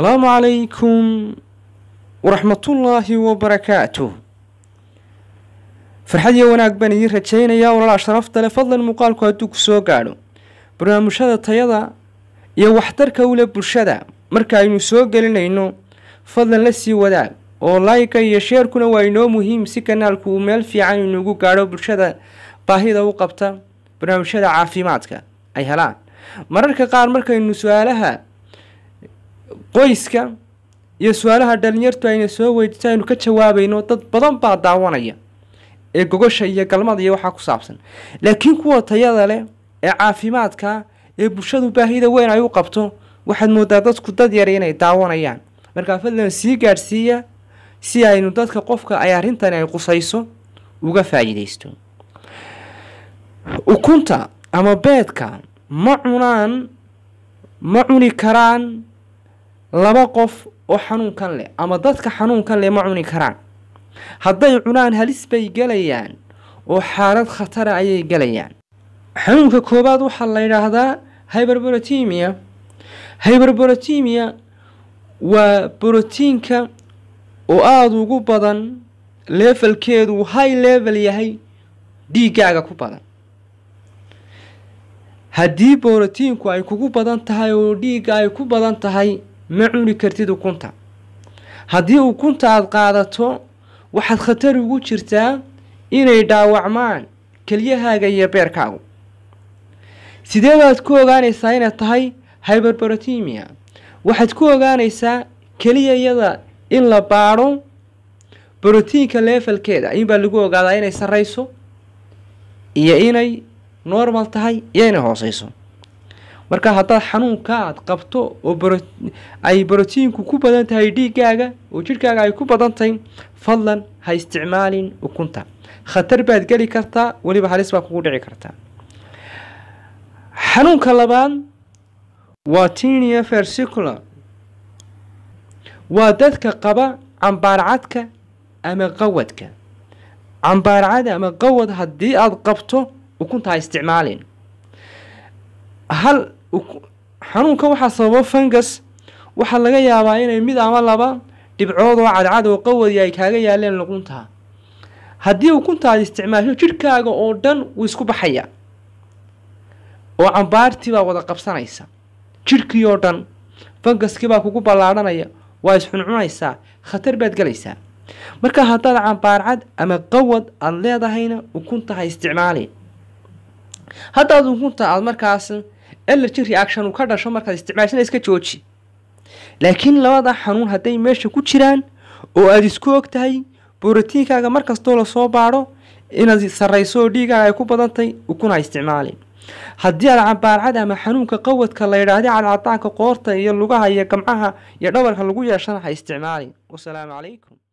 asalaamu calaykum waraxmatullaahi wabarakaatu farxad iyo wanaag baan idiin rajaynayaa walaal sharafta le fadlan muuqaalku hadduu ku soo gaadho barnaamijyada tayada iyo waxtarka u bulshada marka aynu soo gelinayno fadlan la sii wadaag oo layka iyo sheerkuna waa inoo muhiim si kanaalku uu meel fiican inugu gaadho bulshada baahida u qabta barnaamijyada caafimaadka ay helaan mararka qaar markaynu su-aalaha qoyska iyo su-aalaha dhalinyartu ayna soo weydiisa aynu ka jawaabayno dad badan baa daawanaya ee gogosha iyo galmada iyo waxaa ku saabsan laakiin kuwa tayada leh ee caafimaadka ee bulshadu baahida weyn ay u qabto waxaad moodaa dadku dad yar inay daawanayaan markaa fadlan sii gaadhsiiya si aynu dadka qofka ay arrintani ay qusayso uga faa'iidaysto ukunta ama beedka ma cunaan ma cuni karaan laba qof oo xanuunkan leh ama dadka xanuunkan leh ma cuni karaan hadday cunaan halis bay gelayaan oo xaalad khatara ayay gelayaan xanuunka koowaad waxaa la yidhaahdaa hyberborotimia hyberborotimia waa borotiinka oo aada ugu badan levelkeedu high level yahay dhiiggaaga ku badan haddii borotiinku ay kugu badan tahay oo dhiigga ay ku badan tahay ma cuni kartid ukunta haddii ukunta aada qaadato waxaad khatar ugu jirtaa inay dhaawacmaan kelyahaaga iyo beerkaagu sidee baad ku ogaanaysaa inaad tahay hyberbarotimia waxaad ku ogaanaysaa keliyayada in la baadho brotiinka levelkeeda inbaa lagu ogaadaa inay sarrayso iyo inay normal tahay iyo inay hooseyso marka haddaad xanuunka aad qabto oo ay brotiinku ku badan tahay dhiiggaaga oo jirkaaga ay ku badan tahay fadlan ha isticmaalin ukunta khatar baad geli kartaa weliba halis baa kugu dhici kartaa xanuunka labaad waa tinia versicular waa dadka qaba cambaarcadka ama qawadka cambaarcada ama qawad haddii aad qabto ukunta ha isticmaalin hal xanuunka waxaa sababo fangas waxaa laga yaabaa inay mid ama laba dhibcood oo cadcad oo qawadi ay kaaga yaaleen luquntaa haddii ukuntaad isticmaasho jidhkaaga oo dhan wuu isku baxaya oo cambaartiibaa wada qabsanaysa jidhkii dhan fangaskiibaa kugu ballaadhanaya waa iscuncunaysaa khatar baad galaysaa marka haddaad cambaarcad ama qawad aada leedahayna ukunta ha isticmaali haddaad ukunta aada markaas allergy reaction ka dhasho markaad isticmaashana iska jooji laakiin labada xanuun hadday meesha ku jiraan oo aada isku og tahay borotiinkaaga mar kastoo lasoo baadho inaad sarrayso oo dhiigaaga ay ku badantay ukuna isticmaalin haddii aad cabaarcad ama xanuunka qawadka la yidhaahda cadcadaanka qoorta iyo lugaha iyo gamcaha iyo dhabarka lagu yeeshana ha isticmaalin wasalaamu calaykum